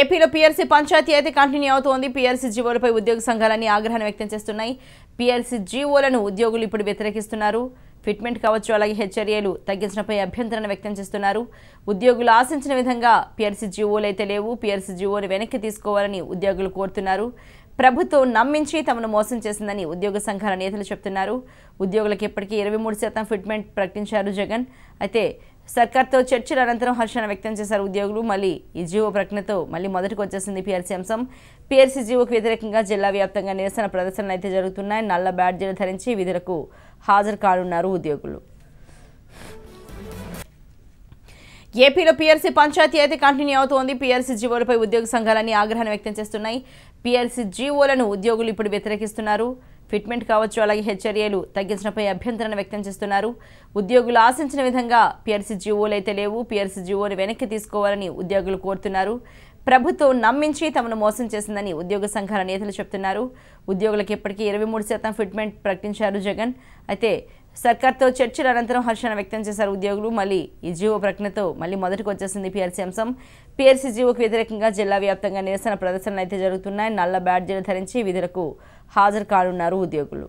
ఏపీలో పీఆర్సీ పంచాయతీ అయితే కంటిన్యూ అవుతోంది పీఆర్సీ జీవోలపై ఉద్యోగ సంఘాలన్నీ ఆగ్రహం వ్యక్తం చేస్తున్నాయి పీఆర్సీ జీవోలను ఉద్యోగులు ఇప్పుడు వ్యతిరేకిస్తున్నారు ఫిట్మెంట్ కావచ్చు అలాగే హెచ్చర్యలు తగ్గించడంపై అభ్యంతరాన్ని వ్యక్తం చేస్తున్నారు ఉద్యోగులు ఆశించిన విధంగా పీఆర్సీ జీవోలు అయితే లేవు పీఆర్సీ జీవోలు వెనక్కి తీసుకోవాలని ఉద్యోగులు కోరుతున్నారు ప్రభుత్వం నమ్మించి తమను మోసం చేసిందని ఉద్యోగ సంఘాల నేతలు చెప్తున్నారు ఉద్యోగులకు ఇప్పటికీ ఇరవై మూడు శాతం ఫిట్మెంట్ ప్రకటించారు జగన్ అయితే సర్కార్తో చర్చల అనంతరం హర్షణ వ్యక్తం చేశారు ఉద్యోగులు మళ్ళీ ఈ జీవో ప్రకటనతో మళ్ళీ మొదటికి వచ్చేసింది పీఆర్సీ అంశం పీఆర్సీ జీవోకు వ్యతిరేకంగా జిల్లా వ్యాప్తంగా నిరసన ప్రదర్శనలు అయితే జరుగుతున్నాయి నల్ల బ్యాడ్జీలు ధరించి విధులకు హాజరు కానున్నారు ఉద్యోగులు ఏపీలో పీఆర్సీ పంచాయతీ అయితే కంటిన్యూ అవుతోంది పీఆర్సీ జీవోలపై ఉద్యోగ సంఘాలన్నీ ఆగ్రహాన్ని వ్యక్తం చేస్తున్నాయి పీఆర్సీ జీవోలను ఉద్యోగులు ఇప్పుడు వ్యతిరేకిస్తున్నారు ఫిట్మెంట్ కావచ్చు అలాగే హెచ్చర్యలు తగ్గించడంపై అభ్యంతరణ వ్యక్తం చేస్తున్నారు ఉద్యోగులు ఆశించిన విధంగా పీఆర్సీ అయితే లేవు పీఆర్సీ జీవోని వెనక్కి తీసుకోవాలని ఉద్యోగులు కోరుతున్నారు ప్రభుత్వం నమ్మించి తమను మోసం చేసిందని ఉద్యోగ సంఘాల నేతలు చెప్తున్నారు ఉద్యోగులకు ఇప్పటికీ ఇరవై మూడు శాతం ఫిట్మెంట్ ప్రకటించారు జగన్ అయితే సర్కార్తో చర్చల అనంతరం హర్షణ వ్యక్తం చేశారు ఉద్యోగులు మళ్ళీ ఈ జీవో ప్రకటనతో మళ్ళీ మొదటికి వచ్చేసింది పీఆర్సీ అంశం పీఆర్సీ జీవోకు వ్యతిరేకంగా జిల్లా వ్యాప్తంగా నిరసన ప్రదర్శనలు అయితే జరుగుతున్నాయి నల్ల బ్యాడ్జీలు ధరించి విధులకు హాజరు కానున్నారు ఉద్యోగులు